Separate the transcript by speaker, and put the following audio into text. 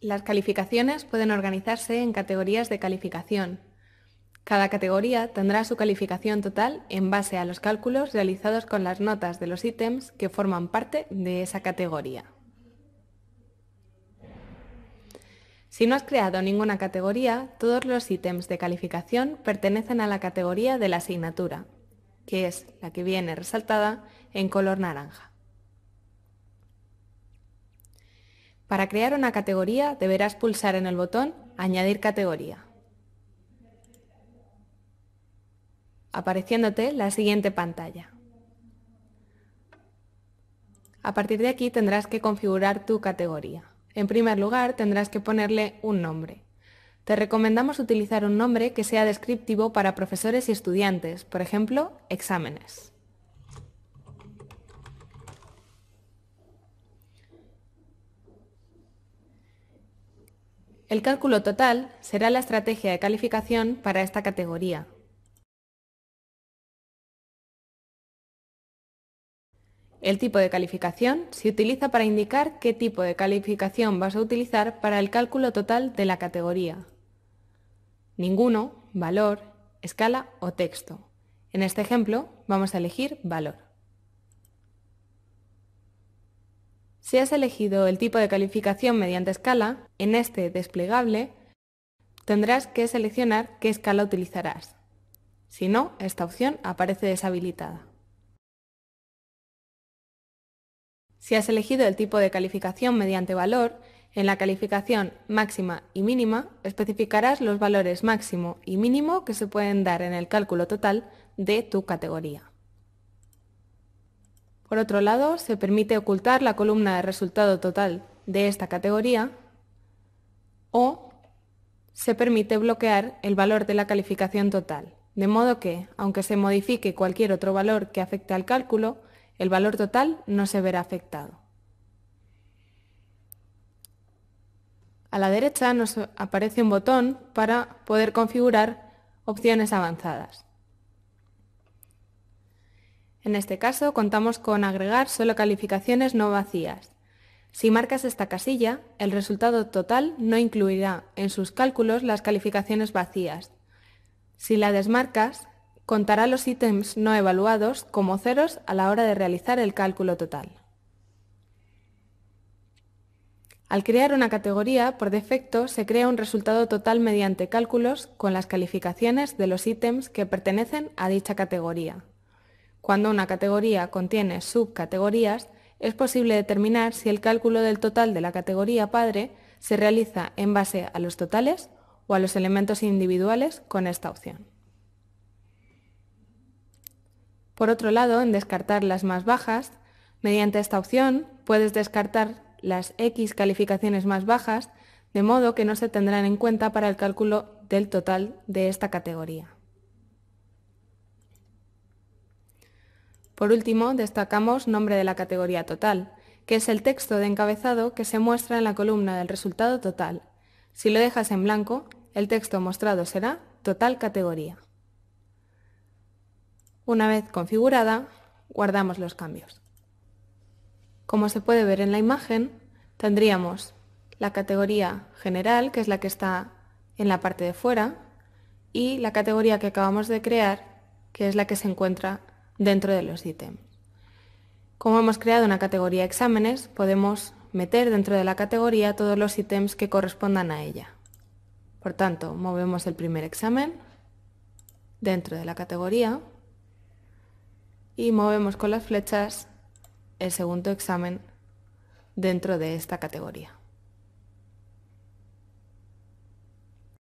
Speaker 1: Las calificaciones pueden organizarse en categorías de calificación. Cada categoría tendrá su calificación total en base a los cálculos realizados con las notas de los ítems que forman parte de esa categoría. Si no has creado ninguna categoría, todos los ítems de calificación pertenecen a la categoría de la asignatura, que es la que viene resaltada en color naranja. Para crear una categoría deberás pulsar en el botón Añadir categoría. Apareciéndote la siguiente pantalla. A partir de aquí tendrás que configurar tu categoría. En primer lugar tendrás que ponerle un nombre. Te recomendamos utilizar un nombre que sea descriptivo para profesores y estudiantes, por ejemplo, exámenes. El cálculo total será la estrategia de calificación para esta categoría. El tipo de calificación se utiliza para indicar qué tipo de calificación vas a utilizar para el cálculo total de la categoría. Ninguno, valor, escala o texto. En este ejemplo vamos a elegir valor. Si has elegido el tipo de calificación mediante escala, en este desplegable tendrás que seleccionar qué escala utilizarás. Si no, esta opción aparece deshabilitada. Si has elegido el tipo de calificación mediante valor, en la calificación máxima y mínima especificarás los valores máximo y mínimo que se pueden dar en el cálculo total de tu categoría. Por otro lado, se permite ocultar la columna de resultado total de esta categoría o se permite bloquear el valor de la calificación total, de modo que, aunque se modifique cualquier otro valor que afecte al cálculo, el valor total no se verá afectado. A la derecha nos aparece un botón para poder configurar opciones avanzadas. En este caso, contamos con agregar solo calificaciones no vacías. Si marcas esta casilla, el resultado total no incluirá en sus cálculos las calificaciones vacías. Si la desmarcas, contará los ítems no evaluados como ceros a la hora de realizar el cálculo total. Al crear una categoría, por defecto, se crea un resultado total mediante cálculos con las calificaciones de los ítems que pertenecen a dicha categoría. Cuando una categoría contiene subcategorías, es posible determinar si el cálculo del total de la categoría padre se realiza en base a los totales o a los elementos individuales con esta opción. Por otro lado, en descartar las más bajas, mediante esta opción puedes descartar las X calificaciones más bajas, de modo que no se tendrán en cuenta para el cálculo del total de esta categoría. Por último, destacamos nombre de la categoría total, que es el texto de encabezado que se muestra en la columna del resultado total. Si lo dejas en blanco, el texto mostrado será total categoría. Una vez configurada, guardamos los cambios. Como se puede ver en la imagen, tendríamos la categoría general, que es la que está en la parte de fuera, y la categoría que acabamos de crear, que es la que se encuentra dentro de los ítems. Como hemos creado una categoría exámenes, podemos meter dentro de la categoría todos los ítems que correspondan a ella. Por tanto, movemos el primer examen dentro de la categoría y movemos con las flechas el segundo examen dentro de esta categoría.